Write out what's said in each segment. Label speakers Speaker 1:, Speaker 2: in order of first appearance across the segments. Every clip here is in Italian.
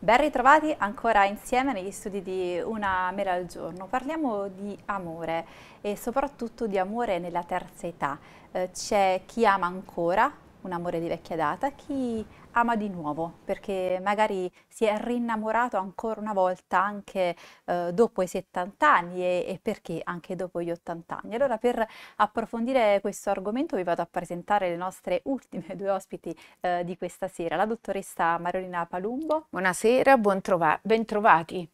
Speaker 1: Ben ritrovati ancora insieme negli studi di Una Mera al giorno. Parliamo di amore e soprattutto di amore nella terza età. Eh, c'è chi ama ancora, un amore di vecchia data, chi ama di nuovo, perché magari si è rinnamorato ancora una volta anche eh, dopo i 70 anni e, e, perché anche dopo gli 80 anni. Allora per approfondire questo argomento vi vado a presentare le nostre ultime due ospiti eh, di questa sera, la dottoressa Marolina Palumbo. Buonasera, buon trova- bentrovati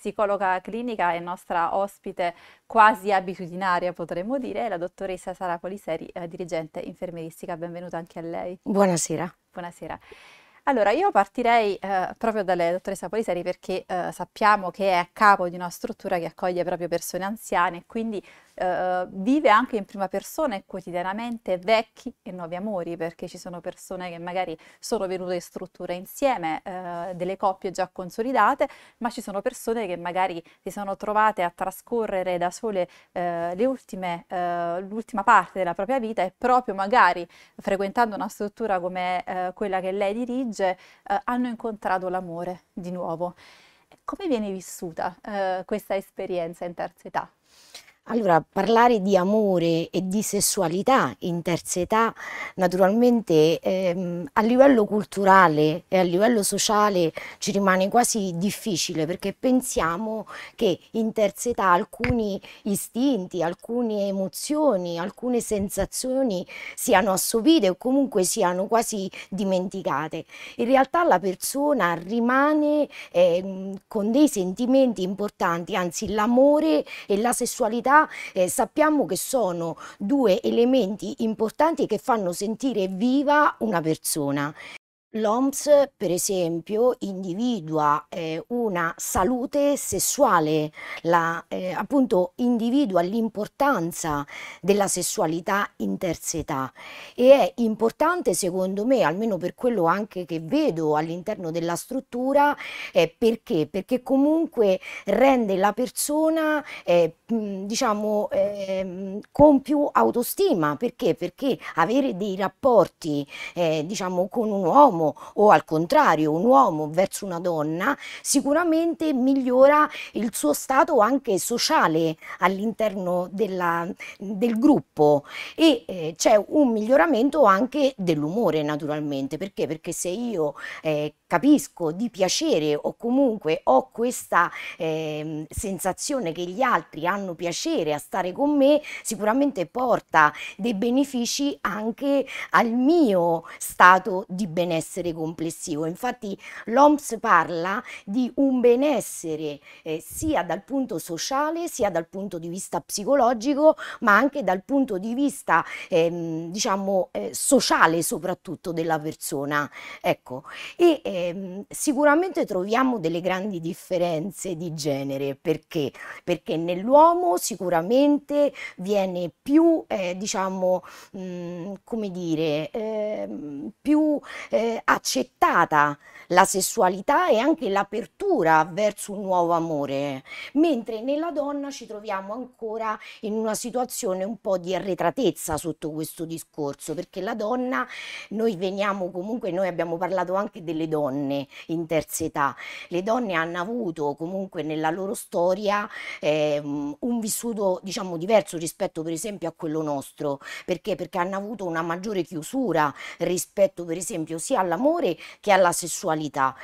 Speaker 1: psicologa clinica e nostra ospite quasi abitudinaria, potremmo dire, la dottoressa Sara Poliseri, eh, dirigente infermieristica. Benvenuta anche a lei.
Speaker 2: Buonasera.
Speaker 1: Buonasera. Allora, io partirei eh, proprio dalla dottoressa Poliseri perché eh, sappiamo che è a capo di una struttura che accoglie proprio persone anziane, quindi eh, vive anche in prima persona e quotidianamente vecchi e nuovi amori, perché ci sono persone che magari sono venute in struttura insieme, eh, delle coppie già consolidate, ma ci sono persone che magari si sono trovate a trascorrere da sole eh, ultime, eh, l'ultima parte della propria vita e proprio magari frequentando una struttura come eh, quella che lei dirige eh, hanno incontrato l'amore di nuovo. Come viene vissuta questa esperienza in terza età?
Speaker 2: Allora, parlare di amore e di sessualità in terza età, naturalmente ehm, a livello culturale e a livello sociale ci rimane quasi difficile perché pensiamo che in terza età alcuni istinti, alcune emozioni, alcune sensazioni siano assopite o comunque siano quasi dimenticate. In realtà la persona rimane ehm, con dei sentimenti importanti, anzi l'amore e la sessualità eh, sappiamo che sono due elementi importanti che fanno sentire viva una persona. L'OMS, per esempio, individua eh, una salute sessuale, la, eh, appunto individua l'importanza della sessualità in terza età e è importante secondo me, almeno per quello anche che vedo all'interno della struttura, eh, perché? Perché comunque rende la persona eh, diciamo ehm, con più autostima, perché? Perché avere dei rapporti eh, diciamo con un uomo uomo o al contrario un uomo verso una donna, sicuramente migliora il suo stato anche sociale all'interno del gruppo e eh, c'è un miglioramento anche dell'umore naturalmente. Perché? Perché se io eh, capisco di piacere o comunque ho questa eh, sensazione che gli altri hanno piacere a stare con me, sicuramente porta dei benefici anche al mio stato di benessere benessere complessivo. Infatti l'OMS parla di un benessere eh, sia dal punto sociale, sia dal punto di vista psicologico, ma anche dal punto di vista ehm, diciamo eh, sociale soprattutto della persona. Ecco, e ehm, sicuramente troviamo delle grandi differenze di genere, perché? Perché nell'uomo sicuramente viene più, eh, diciamo, mh, mm, come dire, eh, più eh, accettata la sessualità e anche l'apertura verso un nuovo amore, mentre nella donna ci troviamo ancora in una situazione un po' di arretratezza sotto questo discorso, perché la donna, noi veniamo comunque, noi abbiamo parlato anche delle donne in terza età, le donne hanno avuto comunque nella loro storia eh, un vissuto diciamo diverso rispetto per esempio a quello nostro, perché? Perché hanno avuto una maggiore chiusura rispetto per esempio sia alla all'amore che alla sessualità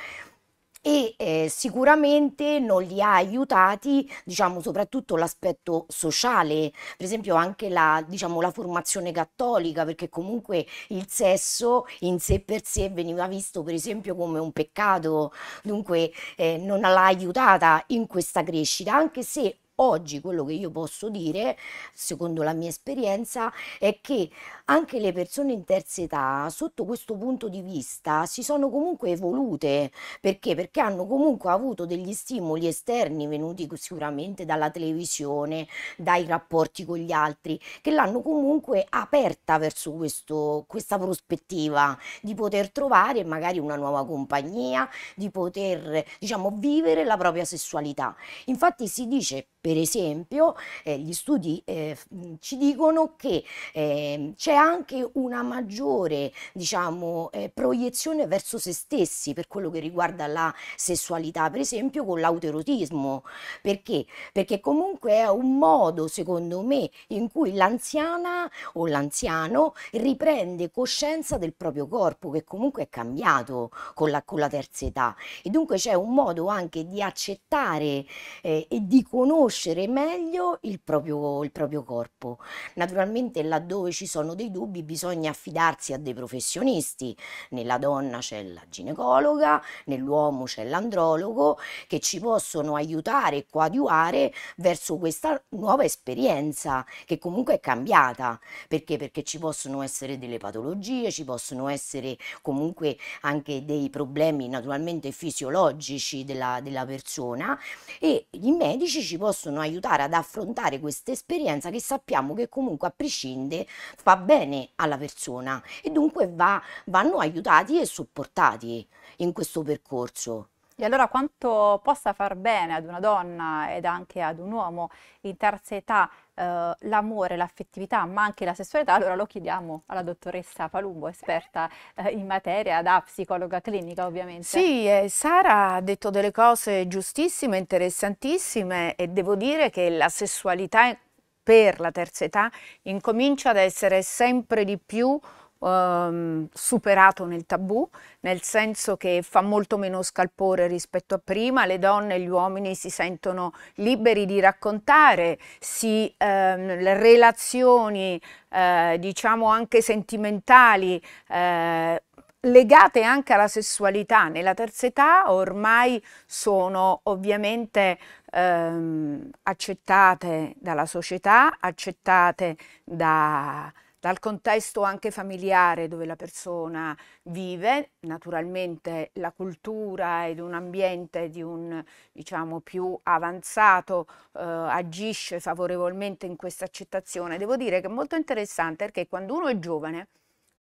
Speaker 2: e eh, sicuramente non li ha aiutati, diciamo, soprattutto l'aspetto sociale, per esempio anche la, diciamo, la, formazione cattolica, perché comunque il sesso in sé per sé veniva visto per esempio come un peccato, dunque eh, non l'ha aiutata in questa crescita, anche se Oggi quello che io posso dire, secondo la mia esperienza, è che anche le persone in terza età, sotto questo punto di vista, si sono comunque evolute. Perché? Perché hanno comunque avuto degli stimoli esterni venuti sicuramente dalla televisione, dai rapporti con gli altri, che l'hanno comunque aperta verso questo, questa prospettiva di poter trovare magari una nuova compagnia, di poter diciamo, vivere la propria sessualità. Infatti si dice per esempio eh, gli studi eh, mm, ci dicono che eh, c'è anche una maggiore diciamo, eh, proiezione verso se stessi per quello che riguarda la sessualità, per esempio con l'autoerotismo. Perché? Perché comunque è un modo, secondo me, in cui l'anziana o l'anziano riprende coscienza del proprio corpo, che comunque è cambiato con la, con la terza età. E dunque c'è un modo anche di accettare eh, e di conoscere conoscere meglio il proprio, il proprio corpo. Naturalmente laddove ci sono dei dubbi bisogna affidarsi a dei professionisti, nella donna c'è la ginecologa, nell'uomo c'è l'andrologo che ci possono aiutare e coadiuvare verso questa nuova esperienza che comunque è cambiata. Perché? Perché ci possono essere delle patologie, ci possono essere comunque anche dei problemi naturalmente fisiologici della, della persona e i medici ci possono possono aiutare ad affrontare questa esperienza che sappiamo che comunque a prescindere fa bene alla persona e dunque va, vanno aiutati e supportati in questo percorso.
Speaker 1: E allora quanto possa far bene ad una donna ed anche ad un uomo in terza età eh, l'amore, l'affettività, ma anche la sessualità, allora lo chiediamo alla dottoressa Palumbo, esperta eh, in materia, da psicologa clinica ovviamente. Sì,
Speaker 3: eh, Sara ha detto delle cose giustissime, interessantissime e devo dire che la sessualità per la terza età incomincia ad essere sempre di più ehm, superato nel tabù, nel senso che fa molto meno scalpore rispetto a prima, le donne e gli uomini si sentono liberi di raccontare, si, ehm, le relazioni eh, diciamo anche sentimentali eh, legate anche alla sessualità nella terza età ormai sono ovviamente ehm, accettate dalla società, accettate da, dal contesto anche familiare dove la persona vive, naturalmente la cultura ed un ambiente di un diciamo più avanzato eh, agisce favorevolmente in questa accettazione. Devo dire che è molto interessante perché quando uno è giovane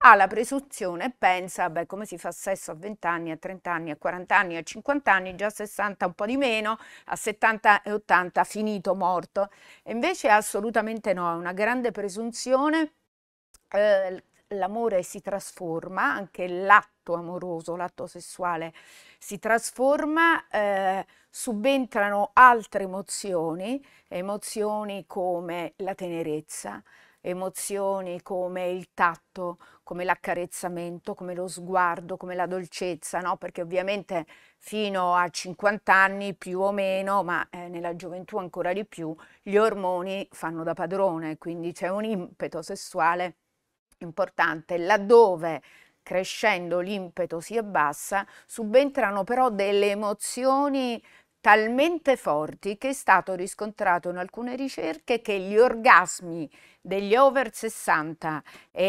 Speaker 3: ha la presunzione e pensa, beh, come si fa sesso a 20 anni, a 30 anni, a 40 anni, a 50 anni, già a 60 un po' di meno, a 70 e 80 finito, morto. E invece assolutamente no, è una grande presunzione eh, l'amore si trasforma, anche l'atto amoroso, l'atto sessuale si trasforma, eh, subentrano altre emozioni, emozioni come la tenerezza, emozioni come il tatto, come l'accarezzamento, come lo sguardo, come la dolcezza, no? perché ovviamente fino a 50 anni più o meno, ma eh, nella gioventù ancora di più, gli ormoni fanno da padrone, quindi c'è un impeto sessuale importante, laddove crescendo l'impeto si abbassa, subentrano però delle emozioni talmente forti che è stato riscontrato in alcune ricerche che gli orgasmi degli over 60 e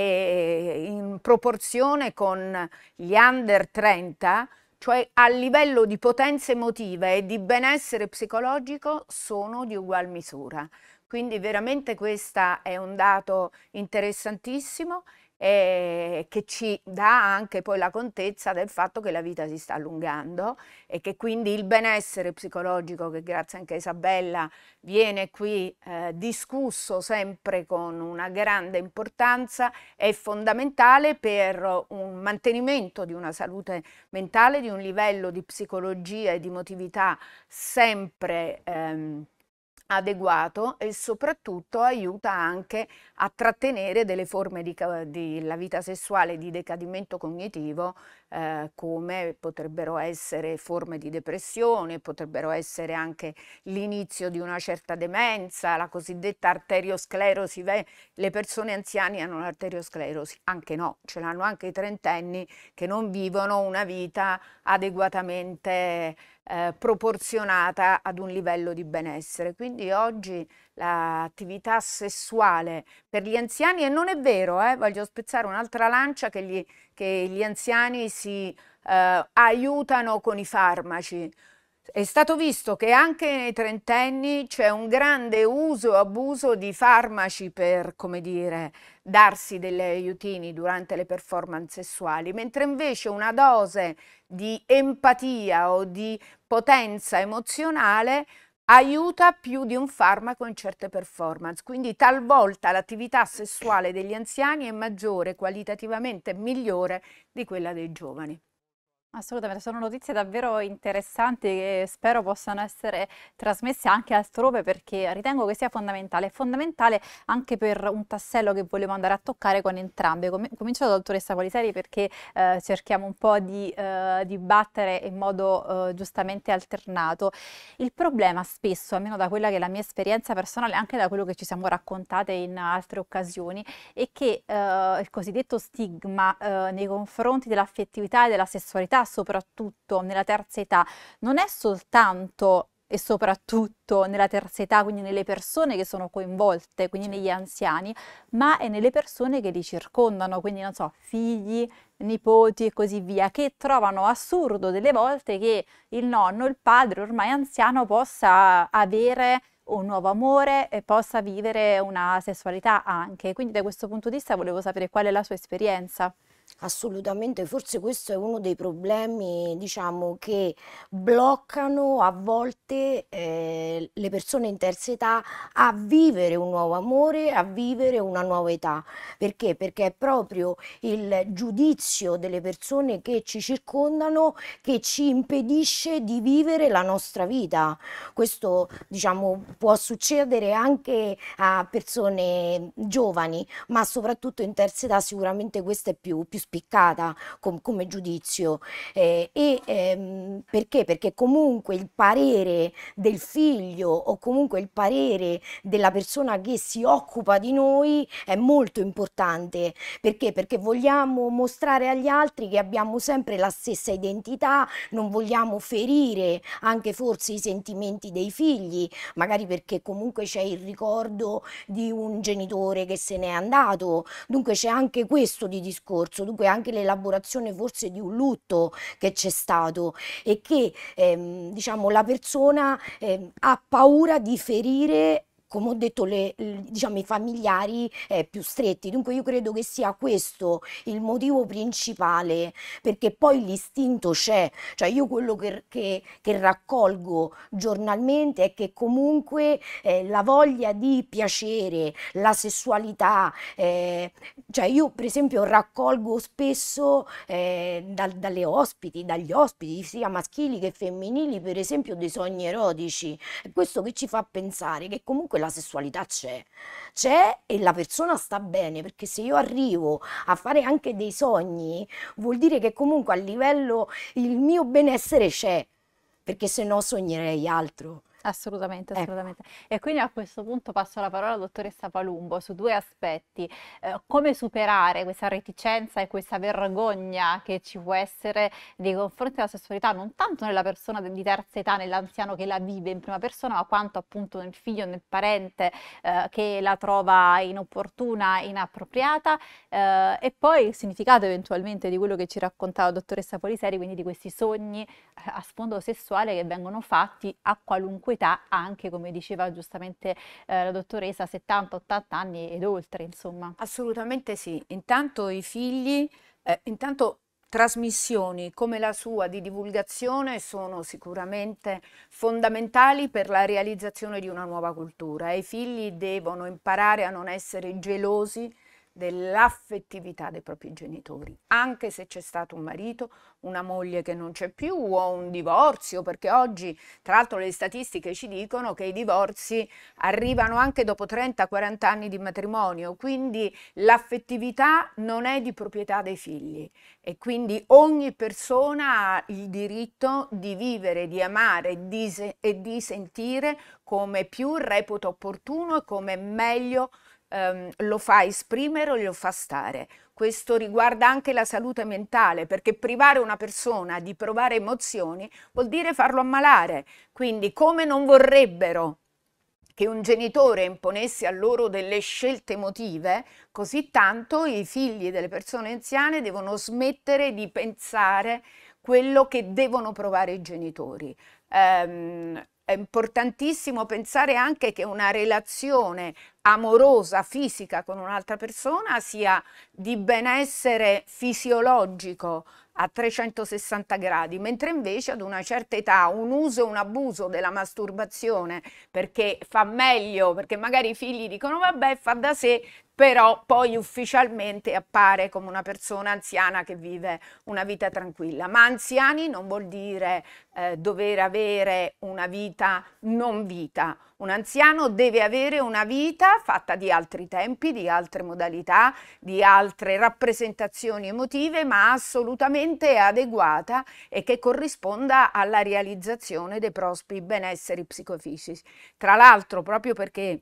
Speaker 3: eh, in proporzione con gli under 30, cioè a livello di potenze emotive e di benessere psicologico, sono di ugual misura. Quindi veramente questo è un dato interessantissimo eh, che ci dà anche poi la contezza del fatto che la vita si sta allungando e che quindi il benessere psicologico che grazie anche a Isabella viene qui eh, discusso sempre con una grande importanza è fondamentale per un mantenimento di una salute mentale, di un livello di psicologia e di emotività sempre ehm, adeguato e soprattutto aiuta anche a trattenere delle forme della vita sessuale di decadimento cognitivo eh, come potrebbero essere forme di depressione, potrebbero essere anche l'inizio di una certa demenza, la cosiddetta arteriosclerosi. Le persone anziane hanno l'arteriosclerosi, anche no, ce l'hanno anche i trentenni che non vivono una vita adeguatamente eh, proporzionata ad un livello di benessere. Quindi oggi l'attività sessuale per gli anziani, e non è vero, eh, voglio spezzare un'altra lancia che gli che gli anziani si eh, aiutano con i farmaci. È stato visto che anche nei trentenni c'è un grande uso e abuso di farmaci per, come dire, darsi degli aiutini durante le performance sessuali, mentre invece una dose di empatia o di potenza emozionale aiuta più di un farmaco in certe performance, quindi talvolta l'attività sessuale degli anziani è maggiore,
Speaker 1: qualitativamente migliore di quella dei giovani. Assolutamente, sono notizie davvero interessanti che spero possano essere trasmesse anche altrove perché ritengo che sia fondamentale, è fondamentale anche per un tassello che volevo andare a toccare con entrambe. Com- comincio dalla dottoressa Poliseri perché eh, cerchiamo un po' di eh, dibattere in modo eh, giustamente alternato. Il problema spesso, almeno da quella che è la mia esperienza personale, anche da quello che ci siamo raccontate in altre occasioni, è che eh, il cosiddetto stigma eh, nei confronti dell'affettività e della sessualità soprattutto nella terza età non è soltanto e soprattutto nella terza età, quindi nelle persone che sono coinvolte, quindi negli anziani, ma è nelle persone che li circondano, quindi non so, figli, nipoti e così via, che trovano assurdo delle volte che il nonno, il padre ormai anziano possa avere un nuovo amore e possa vivere una sessualità anche. Quindi da questo punto di vista volevo sapere qual è la
Speaker 2: sua esperienza. Assolutamente, forse questo è uno dei problemi, diciamo, che bloccano a volte eh, le persone in terza età a vivere un nuovo amore, a vivere una nuova età. Perché? Perché è proprio il giudizio delle persone che ci circondano che ci impedisce di vivere la nostra vita. Questo, diciamo, può succedere anche a persone giovani, ma soprattutto in terza età sicuramente questo è più, più spiccata com come giudizio. Eh, e, ehm, perché? Perché comunque il parere del figlio o comunque il parere della persona che si occupa di noi è molto importante. Perché? Perché vogliamo mostrare agli altri che abbiamo sempre la stessa identità, non vogliamo ferire anche forse i sentimenti dei figli, magari perché comunque c'è il ricordo di un genitore che se n'è andato. Dunque c'è anche questo di discorso comunque anche l'elaborazione forse di un lutto che c'è stato e che ehm, diciamo, la persona ehm, ha paura di ferire come ho detto, le, diciamo, i familiari eh, più stretti. Dunque io credo che sia questo il motivo principale, perché poi l'istinto c'è. Cioè io quello che, che, che, raccolgo giornalmente è che comunque eh, la voglia di piacere, la sessualità, eh, cioè io per esempio raccolgo spesso eh, da, dalle ospiti, dagli ospiti, sia maschili che femminili, per esempio dei sogni erotici. Questo che ci fa pensare che comunque comunque la sessualità c'è, c'è e la persona sta bene, perché se io arrivo a fare anche dei sogni, vuol dire che comunque a livello il mio benessere c'è, perché se no sognerei altro.
Speaker 1: Assolutamente, assolutamente. Ecco. E quindi a questo punto passo la parola alla dottoressa Palumbo su due aspetti. Eh, come superare questa reticenza e questa vergogna che ci può essere nei confronti della sessualità, non tanto nella persona di terza età, nell'anziano che la vive in prima persona, ma quanto appunto nel figlio, nel parente eh, che la trova inopportuna, inappropriata. Eh, e poi il significato eventualmente di quello che ci raccontava la dottoressa Poliseri, quindi di questi sogni eh, a sfondo sessuale che vengono fatti a qualunque età anche, come diceva giustamente eh, la dottoressa, 70-80 anni ed oltre, insomma. Assolutamente sì. Intanto
Speaker 3: i figli, eh, intanto trasmissioni come la sua di divulgazione sono sicuramente fondamentali per la realizzazione di una nuova cultura. I figli devono imparare a non essere gelosi dell'affettività dei propri genitori, anche se c'è stato un marito, una moglie che non c'è più o un divorzio, perché oggi tra l'altro le statistiche ci dicono che i divorzi arrivano anche dopo 30-40 anni di matrimonio, quindi l'affettività non è di proprietà dei figli e quindi ogni persona ha il diritto di vivere, di amare di se- e di sentire come più reputa opportuno e come meglio ehm, lo fa esprimere o lo fa stare. Questo riguarda anche la salute mentale, perché privare una persona di provare emozioni vuol dire farlo ammalare. Quindi come non vorrebbero che un genitore imponesse a loro delle scelte emotive, così tanto i figli delle persone anziane devono smettere di pensare quello che devono provare i genitori. Um, è importantissimo pensare anche che una relazione amorosa, fisica con un'altra persona sia di benessere fisiologico a 360 gradi, mentre invece ad una certa età un uso e un abuso della masturbazione perché fa meglio, perché magari i figli dicono vabbè fa da sé, però poi ufficialmente appare come una persona anziana che vive una vita tranquilla. Ma anziani non vuol dire eh, dover avere una vita non vita. Un anziano deve avere una vita fatta di altri tempi, di altre modalità, di altre rappresentazioni emotive, ma assolutamente adeguata e che corrisponda alla realizzazione dei prospi benesseri psicofisici. Tra l'altro, proprio perché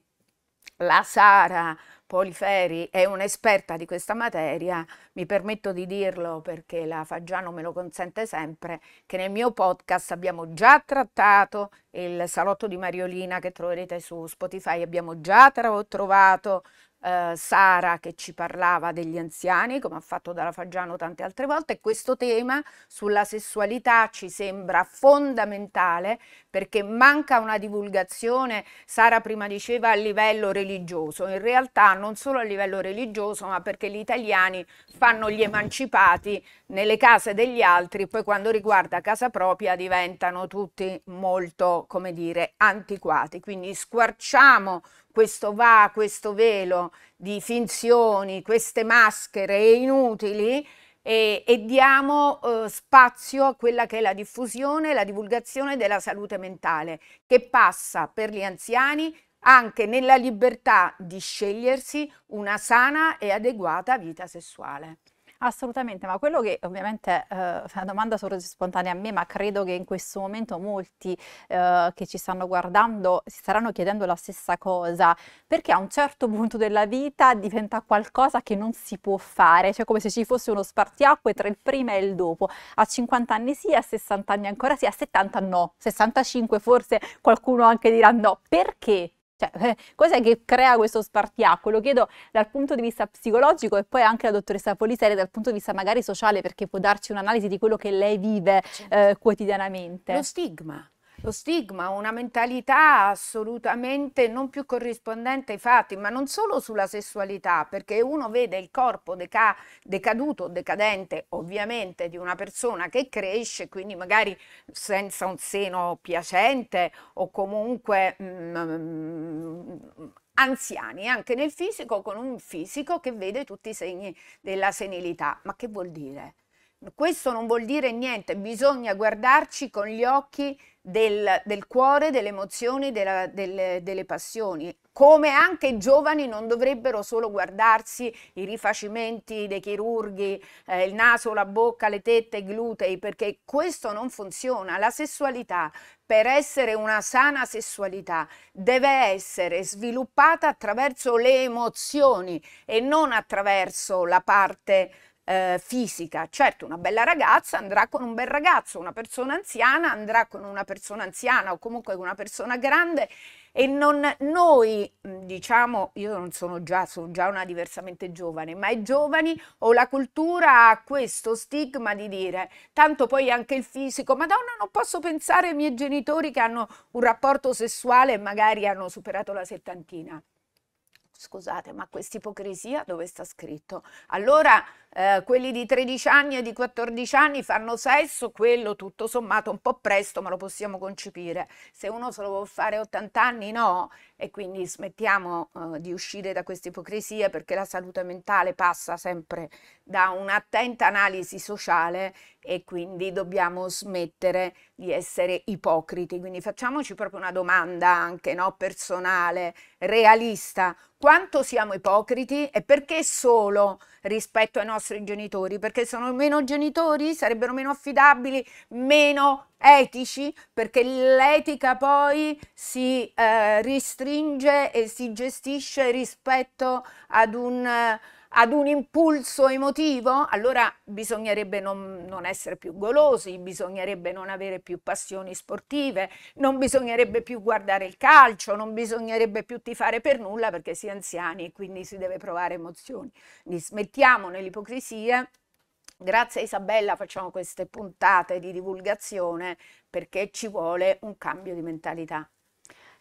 Speaker 3: la Sara Poliferi è un'esperta di questa materia, mi permetto di dirlo perché la Faggiano me lo consente sempre, che nel mio podcast abbiamo già trattato il salotto di Mariolina che troverete su Spotify, abbiamo già trovato eh, Sara che ci parlava degli anziani, come ha fatto Dalla Fagiano tante altre volte, e questo tema sulla sessualità ci sembra fondamentale perché manca una divulgazione, Sara prima diceva a livello religioso, in realtà non solo a livello religioso, ma perché gli italiani fanno gli emancipati nelle case degli altri, poi quando riguarda casa propria diventano tutti molto, come dire, antiquati. Quindi squarciamo questo va, questo velo di finzioni, queste maschere inutili e, e diamo eh, spazio a quella che è la diffusione e la divulgazione della salute mentale che passa per gli anziani anche
Speaker 1: nella libertà di scegliersi una sana e adeguata vita sessuale. Assolutamente, ma quello che ovviamente eh, la domanda sorge spontanea a me, ma credo che in questo momento molti eh, che ci stanno guardando si staranno chiedendo la stessa cosa, perché a un certo punto della vita diventa qualcosa che non si può fare, cioè come se ci fosse uno spartiacque tra il prima e il dopo, a 50 anni sì, a 60 anni ancora sì, a 70 no, 65 forse qualcuno anche dirà no, perché? Cioè, eh, cos'è che crea questo spartiacque? Lo chiedo dal punto di vista psicologico e poi anche alla dottoressa Poliseri dal punto di vista magari sociale perché può darci un'analisi di quello che lei vive certo. eh, quotidianamente. Lo
Speaker 3: stigma, lo stigma, una mentalità
Speaker 1: assolutamente non più
Speaker 3: corrispondente ai fatti, ma non solo sulla sessualità, perché uno vede il corpo deca decaduto, decadente ovviamente di una persona che cresce, quindi magari senza un seno piacente o comunque mm, mm, anziani anche nel fisico con un fisico che vede tutti i segni della senilità. Ma che vuol dire? Questo non vuol dire niente, bisogna guardarci con gli occhi del, del cuore, delle emozioni, della, delle, delle passioni come anche i giovani non dovrebbero solo guardarsi i rifacimenti dei chirurghi, eh, il naso, la bocca, le tette, i glutei, perché questo non funziona. La sessualità, per essere una sana sessualità, deve essere sviluppata attraverso le emozioni e non attraverso la parte eh, fisica. Certo, una bella ragazza andrà con un bel ragazzo, una persona anziana andrà con una persona anziana o comunque con una persona grande e non noi, mm, diciamo, io non sono già, sono già una diversamente giovane, ma i giovani o la cultura ha questo stigma di dire, tanto poi anche il fisico, madonna non posso pensare ai miei genitori che hanno un rapporto sessuale e magari hanno superato la settantina scusate, ma questa ipocrisia dove sta scritto? Allora eh, quelli di 13 anni e di 14 anni fanno sesso, quello tutto sommato un po' presto, ma lo possiamo concepire. Se uno se lo può fare 80 anni, no. E quindi smettiamo eh, di uscire da questa ipocrisia perché la salute mentale passa sempre da un'attenta analisi sociale e quindi dobbiamo smettere di essere ipocriti. Quindi facciamoci proprio una domanda anche no, personale, realista. Quanto siamo ipocriti e perché solo? rispetto ai nostri genitori, perché sono meno genitori, sarebbero meno affidabili, meno etici, perché l'etica poi si eh, ristringe e si gestisce rispetto ad un... Eh, ad un impulso emotivo, allora bisognerebbe non, non, essere più golosi, bisognerebbe non avere più passioni sportive, non bisognerebbe più guardare il calcio, non bisognerebbe più tifare per nulla perché si è anziani e quindi si deve provare emozioni. Quindi smettiamo nell'ipocrisia. Grazie a Isabella facciamo queste puntate di divulgazione perché ci vuole un cambio di mentalità.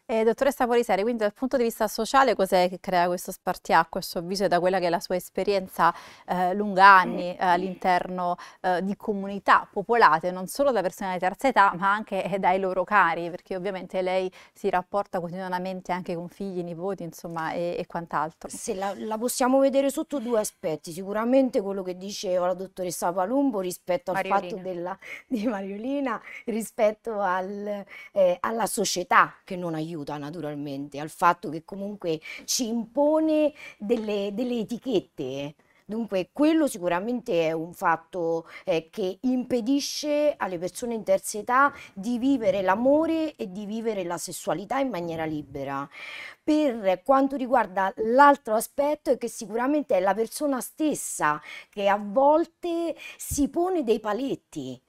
Speaker 1: Eh, dottoressa Poliseri, quindi dal punto di vista sociale cos'è che crea questo spartiacque, a suo avviso, e da quella che è la sua esperienza eh, lunga anni eh, eh all'interno eh, di comunità popolate non solo da persone di terza età ma anche eh, dai loro cari, perché ovviamente lei si rapporta quotidianamente anche con figli, nipoti
Speaker 2: insomma e, e quant'altro. Sì, la, la, possiamo vedere sotto due aspetti, sicuramente quello che diceva la dottoressa Palumbo rispetto al Mariolina. fatto della, di Mariolina, rispetto al, alla società che non aiuta aiuta naturalmente al fatto che comunque ci impone delle, delle etichette. Dunque, quello sicuramente è un fatto eh, che impedisce alle persone in terza età di vivere l'amore e di vivere la sessualità in maniera libera. Per quanto riguarda l'altro aspetto, è che sicuramente è la persona stessa che a volte si pone dei paletti.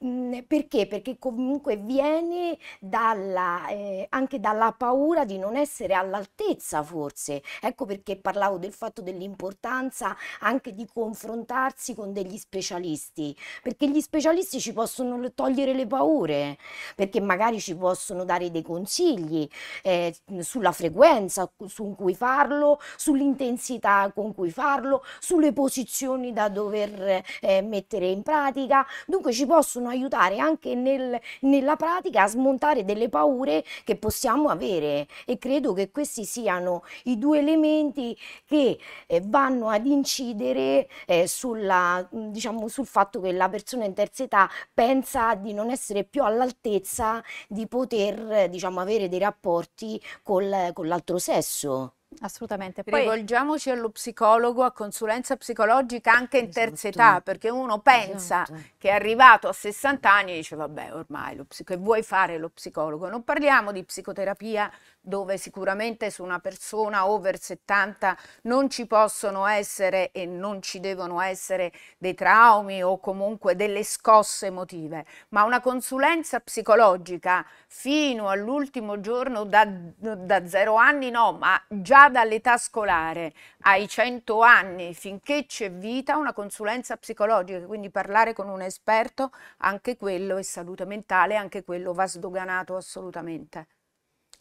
Speaker 2: Mhmm, perché? Perché comunque viene dalla, eh, anche dalla paura di non essere all'altezza forse. Ecco perché parlavo del fatto dell'importanza anche di confrontarsi con degli specialisti, perché gli specialisti ci possono togliere le paure, perché magari ci possono dare dei consigli eh, sulla frequenza su cui farlo, sull'intensità con cui farlo, sulle posizioni da dover eh, mettere in pratica. Dunque ci possono possono aiutare anche nel, nella pratica a smontare delle paure che possiamo avere e credo che questi siano i due elementi che eh, vanno ad incidere eh, sulla, mm, diciamo, sul fatto che la persona in terza età pensa di non essere più all'altezza di poter diciamo, avere dei rapporti col, con l'altro sesso. Assolutamente. Poi... Rivolgiamoci
Speaker 3: allo psicologo, a
Speaker 2: consulenza psicologica anche
Speaker 3: in terza esatto. età, perché uno pensa esatto. che è arrivato a 60 anni e dice vabbè ormai lo psico- vuoi fare lo psicologo. Non parliamo di psicoterapia dove sicuramente su una persona over 70 non ci possono essere e non ci devono essere dei traumi o comunque delle scosse emotive, ma una consulenza psicologica fino all'ultimo giorno da, da zero anni no, ma già dall'età scolare ai 100 anni, finché c'è vita, una consulenza psicologica, quindi parlare con un esperto, anche quello è salute mentale,
Speaker 1: anche quello va sdoganato assolutamente.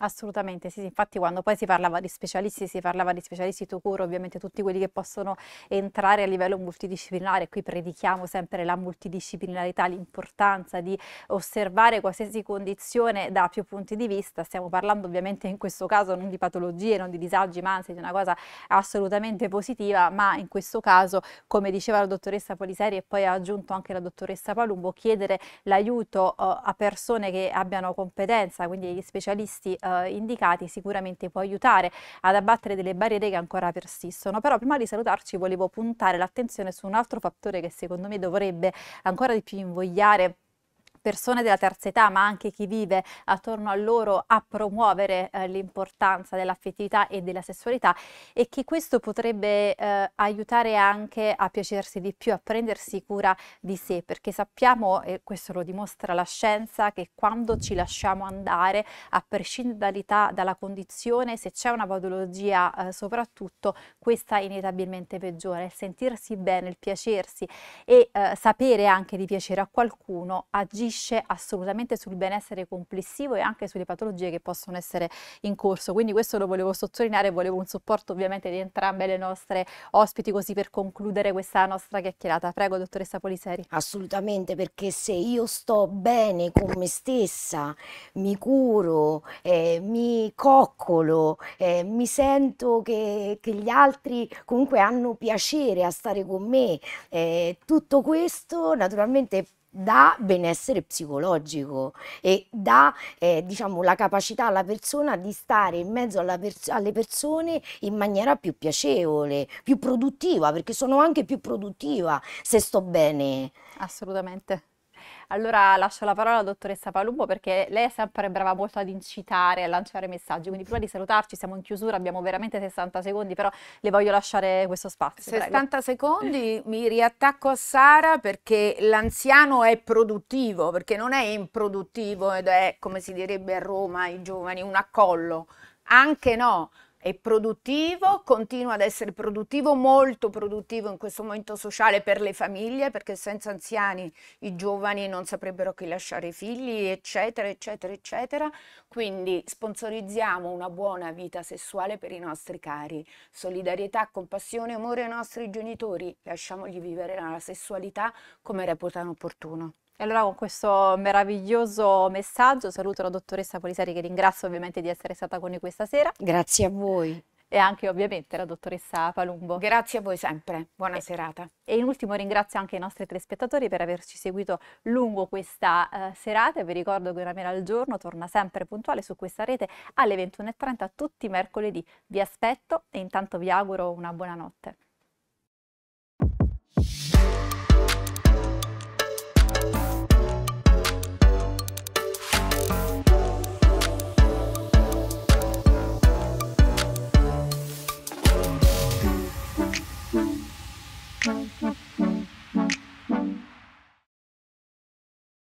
Speaker 1: Assolutamente, sì, sì, infatti quando poi si parlava di specialisti, si parlava di specialisti to cure, ovviamente tutti quelli che possono entrare a livello multidisciplinare, qui predichiamo sempre la multidisciplinarità, l'importanza di osservare qualsiasi condizione da più punti di vista, stiamo parlando ovviamente in questo caso non di patologie, non di disagi, ma anzi di una cosa assolutamente positiva, ma in questo caso, come diceva la dottoressa Poliseri e poi ha aggiunto anche la dottoressa Palumbo, chiedere l'aiuto uh, a persone che abbiano competenza, quindi gli specialisti uh, eh, indicati sicuramente può aiutare ad abbattere delle barriere che ancora persistono. Però prima di salutarci volevo puntare l'attenzione su un altro fattore che secondo me dovrebbe ancora di più invogliare persone della terza età, ma anche chi vive attorno a loro, a promuovere eh, l'importanza dell'affettività e della sessualità e che questo potrebbe eh, aiutare anche a piacersi di più, a prendersi cura di sé, perché sappiamo, e questo lo dimostra la scienza, che quando ci lasciamo andare, a prescindere dall'età, dalla condizione, se c'è una patologia eh, soprattutto, questa è inevitabilmente peggiore. Il sentirsi bene, il piacersi e eh, sapere anche di piacere a qualcuno agisce agisce assolutamente sul benessere complessivo e anche sulle patologie che possono essere in corso. Quindi questo lo volevo sottolineare, volevo un supporto ovviamente di entrambe le nostre ospiti così per concludere questa nostra
Speaker 2: chiacchierata. Prego, dottoressa Poliseri. Assolutamente, perché se io sto bene con me stessa, mi curo, eh, mi coccolo, eh, mi sento che, che, gli altri comunque hanno piacere a stare con me, eh, tutto questo naturalmente da benessere psicologico e da eh, diciamo, la capacità alla persona di stare in mezzo pers alle persone in maniera più piacevole, più produttiva, perché sono anche più produttiva se sto bene. Assolutamente.
Speaker 1: Allora lascio la parola alla dottoressa Palumbo perché lei è sempre brava molto ad incitare, a lanciare messaggi, quindi prima di salutarci siamo in chiusura, abbiamo veramente 60 secondi, però le voglio lasciare questo spazio. 60 prego. secondi, mi
Speaker 3: riattacco a Sara perché l'anziano è produttivo, perché non è improduttivo ed è, come si direbbe a Roma, i giovani, un accollo. Anche no, è produttivo, continua ad essere produttivo, molto produttivo in questo momento sociale per le famiglie, perché senza anziani i giovani non saprebbero chi lasciare i figli, eccetera, eccetera, eccetera. Quindi sponsorizziamo una buona vita sessuale per i nostri cari. Solidarietà, compassione, amore ai nostri genitori. Lasciamogli vivere
Speaker 1: la sessualità come reputano opportuno. E allora con questo meraviglioso messaggio saluto la dottoressa Polisari che ringrazio ovviamente di essere stata con noi questa sera.
Speaker 2: Grazie a voi.
Speaker 1: E anche ovviamente la dottoressa Palumbo. Grazie a voi sempre, buona e, serata. E in ultimo ringrazio anche i nostri telespettatori per averci seguito lungo questa uh, serata. Vi ricordo che una mela al giorno torna sempre puntuale su questa rete alle 21.30 tutti i mercoledì. Vi aspetto e intanto vi auguro una buona notte.